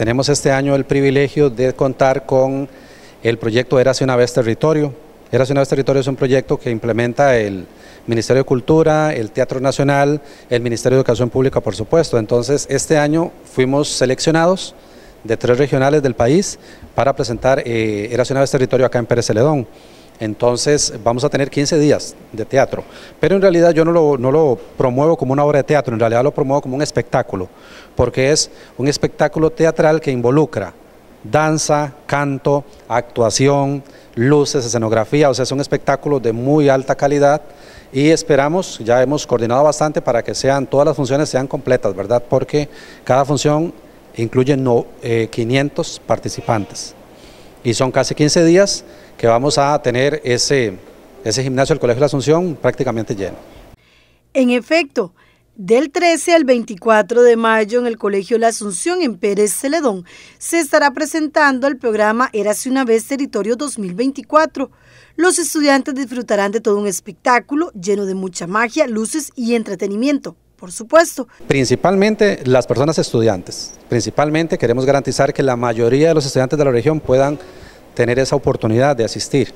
Tenemos este año el privilegio de contar con el proyecto Eración una vez territorio. era una vez territorio es un proyecto que implementa el Ministerio de Cultura, el Teatro Nacional, el Ministerio de Educación Pública, por supuesto. Entonces, este año fuimos seleccionados de tres regionales del país para presentar eh, Aves una territorio acá en Pérez Celedón. Entonces vamos a tener 15 días de teatro, pero en realidad yo no lo, promuevo como una obra de teatro, en realidad lo promuevo como un espectáculo, porque es un espectáculo teatral que involucra danza, canto, actuación, luces, escenografía, o sea, es un espectáculo de muy alta calidad y esperamos, ya hemos coordinado bastante para que sean todas las funciones sean completas, ¿verdad? Porque cada función incluye no, 500 eh, participantes y son casi 15 días que vamos a tener ese, gimnasio del Colegio de la Asunción prácticamente lleno. En efecto, del 13 al 24 de mayo en el Colegio La Asunción en Pérez Celedón se estará presentando el programa Érase una vez Territorio 2024. Los estudiantes disfrutarán de todo un espectáculo lleno de mucha magia, luces y entretenimiento por supuesto. Principalmente las personas estudiantes, principalmente queremos garantizar que la mayoría de los estudiantes de la región puedan tener esa oportunidad de asistir,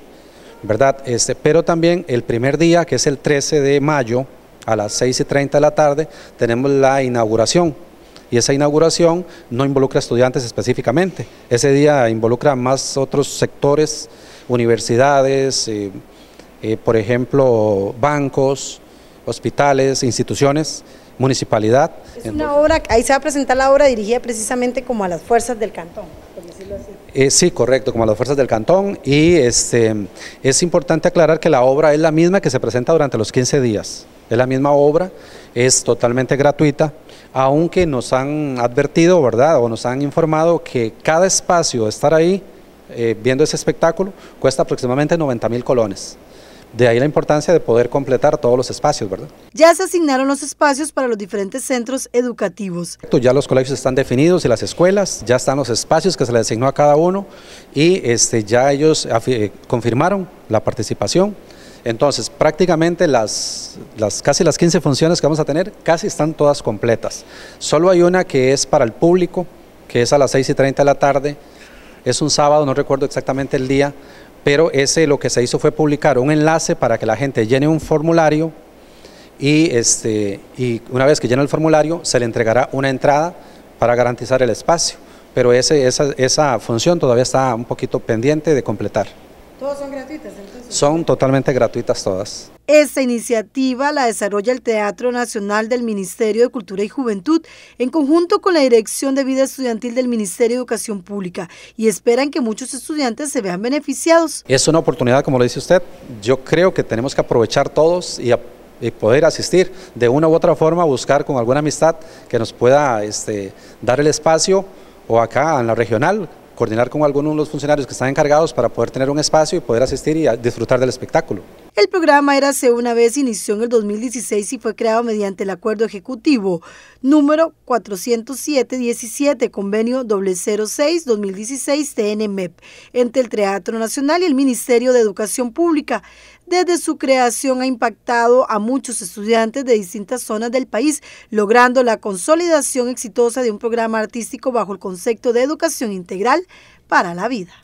¿verdad? Este, pero también el primer día, que es el 13 de mayo, a las 6 y 30 de la tarde, tenemos la inauguración y esa inauguración no involucra estudiantes específicamente. Ese día involucra más otros sectores, universidades, eh, eh, por ejemplo, bancos, hospitales, instituciones, municipalidad. Es una obra, ahí se va a presentar la obra dirigida precisamente como a las fuerzas del cantón. Por eh, sí, correcto, como a las fuerzas del cantón y este, es importante aclarar que la obra es la misma que se presenta durante los 15 días, es la misma obra, es totalmente gratuita, aunque nos han advertido, ¿verdad? O nos han informado que cada espacio estar ahí eh, viendo ese espectáculo cuesta aproximadamente 90 mil colones. De ahí la importancia de poder completar todos los espacios, ¿verdad? Ya se asignaron los espacios para los diferentes centros educativos. Ya los colegios están definidos y las escuelas, ya están los espacios que se les asignó a cada uno y este, ya ellos eh, confirmaron la participación. Entonces, prácticamente las, las, casi las 15 funciones que vamos a tener, casi están todas completas. Solo hay una que es para el público, que es a las 6 y 30 de la tarde. Es un sábado, no recuerdo exactamente el día, pero ese lo que se hizo fue publicar un enlace para que la gente llene un formulario y, este, y una vez que llene el formulario se le entregará una entrada para garantizar el espacio, pero esa función todavía está un poquito pendiente de completar. ¿Todas son gratuitas entonces? Son totalmente gratuitas todas. Esta iniciativa la desarrolla el Teatro Nacional del Ministerio de Cultura y Juventud en conjunto con la Dirección de Vida Estudiantil del Ministerio de Educación Pública y esperan que muchos estudiantes se vean beneficiados. Es una oportunidad, como le dice usted, yo creo que tenemos que aprovechar todos y, poder asistir de una u otra forma, buscar con alguna amistad que nos pueda este, dar el espacio o acá en la regional coordinar con alguno de los funcionarios que están encargados para poder tener un espacio y poder asistir y disfrutar del espectáculo. El programa hace una vez inició en el 2016 y fue creado mediante el Acuerdo Ejecutivo número 407-17, convenio 006-2016-TNMEP, entre el Teatro Nacional y el Ministerio de Educación Pública. Desde su creación ha impactado a muchos estudiantes de distintas zonas del país, logrando la consolidación exitosa de un programa artístico bajo el concepto de educación integral para la vida.